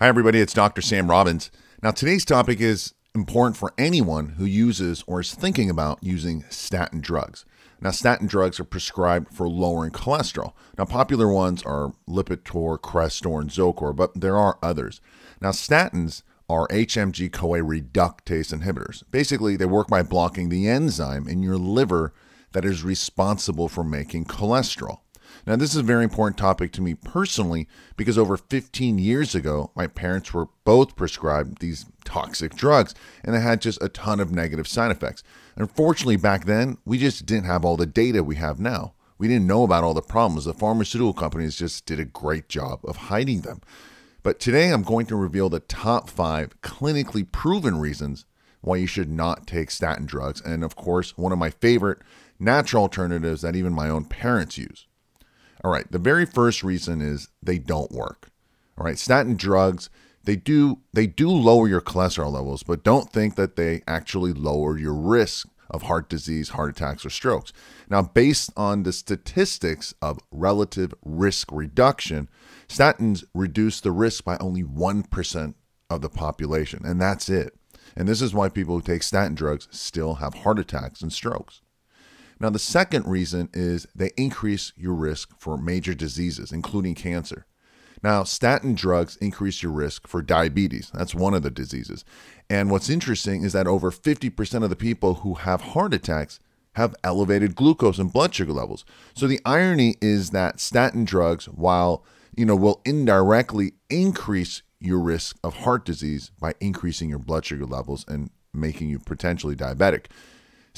Hi, everybody. It's Dr. Sam Robbins. Now, today's topic is important for anyone who uses or is thinking about using statin drugs. Now, statin drugs are prescribed for lowering cholesterol. Now, popular ones are Lipitor, Crestor, and Zocor, but there are others. Now, statins are HMG CoA reductase inhibitors. Basically, they work by blocking the enzyme in your liver that is responsible for making cholesterol. Now, this is a very important topic to me personally because over 15 years ago, my parents were both prescribed these toxic drugs and they had just a ton of negative side effects. Unfortunately, back then, we just didn't have all the data we have now. We didn't know about all the problems. The pharmaceutical companies just did a great job of hiding them. But today I'm going to reveal the top five clinically proven reasons why you should not take statin drugs. And of course, one of my favorite natural alternatives that even my own parents use. All right, the very first reason is they don't work. All right, statin drugs, they do they do lower your cholesterol levels, but don't think that they actually lower your risk of heart disease, heart attacks or strokes. Now, based on the statistics of relative risk reduction, statins reduce the risk by only 1% of the population, and that's it. And this is why people who take statin drugs still have heart attacks and strokes. Now, the second reason is they increase your risk for major diseases, including cancer. Now, statin drugs increase your risk for diabetes. That's one of the diseases. And what's interesting is that over 50% of the people who have heart attacks have elevated glucose and blood sugar levels. So the irony is that statin drugs, while you know, will indirectly increase your risk of heart disease by increasing your blood sugar levels and making you potentially diabetic.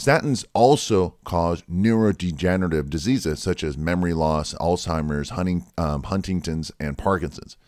Statins also cause neurodegenerative diseases such as memory loss, Alzheimer's, Hunting, um, Huntington's, and Parkinson's.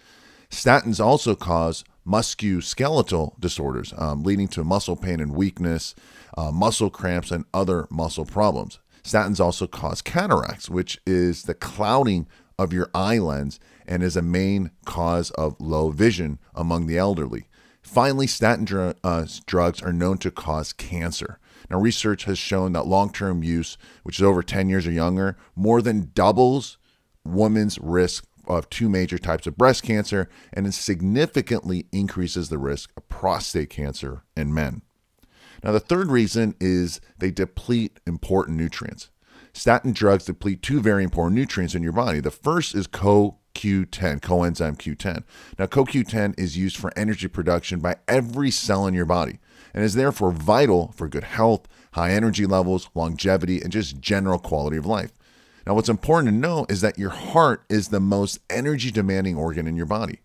Statins also cause musculoskeletal disorders, um, leading to muscle pain and weakness, uh, muscle cramps, and other muscle problems. Statins also cause cataracts, which is the clouding of your eye lens and is a main cause of low vision among the elderly. Finally, statin dr uh, drugs are known to cause cancer. Now, research has shown that long term use, which is over 10 years or younger, more than doubles women's risk of two major types of breast cancer and it significantly increases the risk of prostate cancer in men. Now, the third reason is they deplete important nutrients. Statin drugs deplete two very important nutrients in your body. The first is CoQ10, coenzyme Q10. Now, CoQ10 is used for energy production by every cell in your body and is therefore vital for good health, high energy levels, longevity, and just general quality of life. Now, what's important to know is that your heart is the most energy demanding organ in your body.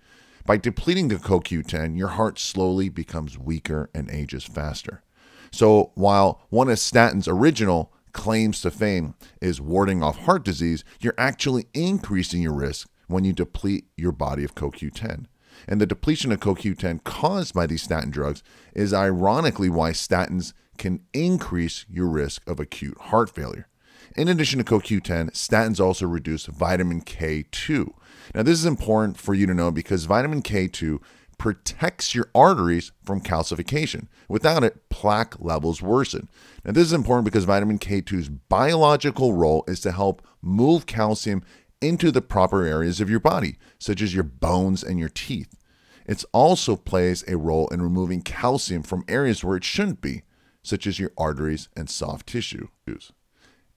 By depleting the CoQ10, your heart slowly becomes weaker and ages faster. So, while one of statin's original claims to fame is warding off heart disease, you're actually increasing your risk when you deplete your body of CoQ10. And the depletion of CoQ10 caused by these statin drugs is ironically why statins can increase your risk of acute heart failure. In addition to CoQ10, statins also reduce vitamin K2. Now, this is important for you to know because vitamin K2 protects your arteries from calcification. Without it, plaque levels worsen. Now, this is important because vitamin K2's biological role is to help move calcium into the proper areas of your body, such as your bones and your teeth. It also plays a role in removing calcium from areas where it shouldn't be, such as your arteries and soft tissue.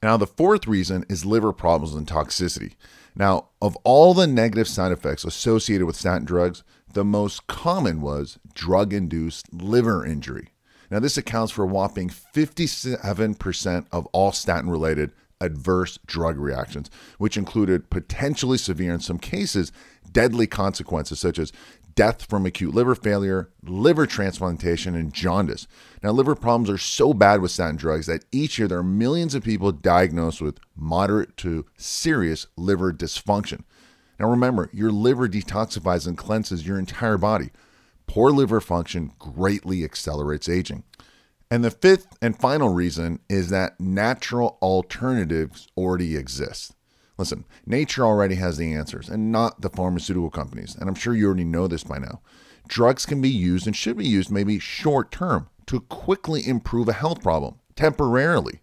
Now, the fourth reason is liver problems and toxicity. Now, of all the negative side effects associated with statin drugs, the most common was drug induced liver injury. Now, this accounts for a whopping 57% of all statin related adverse drug reactions, which included potentially severe, in some cases, deadly consequences such as death from acute liver failure, liver transplantation, and jaundice. Now, liver problems are so bad with statin drugs that each year there are millions of people diagnosed with moderate to serious liver dysfunction. Now, remember, your liver detoxifies and cleanses your entire body. Poor liver function greatly accelerates aging. And the fifth and final reason is that natural alternatives already exist. Listen, nature already has the answers and not the pharmaceutical companies. And I'm sure you already know this by now. Drugs can be used and should be used maybe short term to quickly improve a health problem temporarily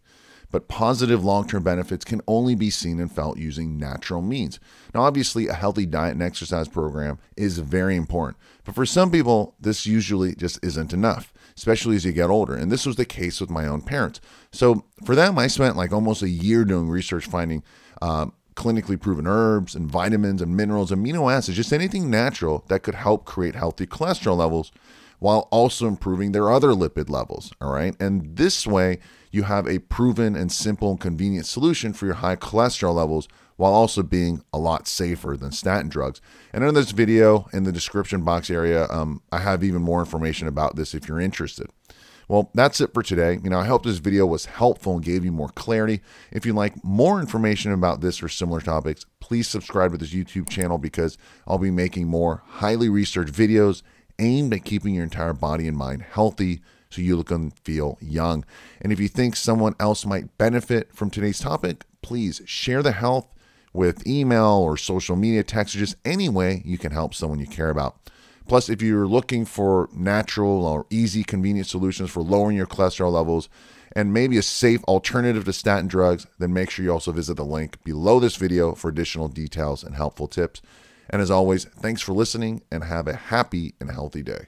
but positive long term benefits can only be seen and felt using natural means. Now, obviously, a healthy diet and exercise program is very important, but for some people, this usually just isn't enough, especially as you get older. And this was the case with my own parents. So, for them, I spent like almost a year doing research finding. Um, clinically proven herbs and vitamins and minerals, amino acids, just anything natural that could help create healthy cholesterol levels while also improving their other lipid levels. All right. And this way, you have a proven and simple and convenient solution for your high cholesterol levels while also being a lot safer than statin drugs. And in this video, in the description box area, um, I have even more information about this if you're interested. Well, that's it for today. You know, I hope this video was helpful and gave you more clarity. If you'd like more information about this or similar topics, please subscribe to this YouTube channel because I'll be making more highly researched videos aimed at keeping your entire body and mind healthy so you look and feel young. And if you think someone else might benefit from today's topic, please share the health with email or social media text or just any way you can help someone you care about. Plus, if you're looking for natural or easy, convenient solutions for lowering your cholesterol levels and maybe a safe alternative to statin drugs, then make sure you also visit the link below this video for additional details and helpful tips. And as always, thanks for listening and have a happy and healthy day.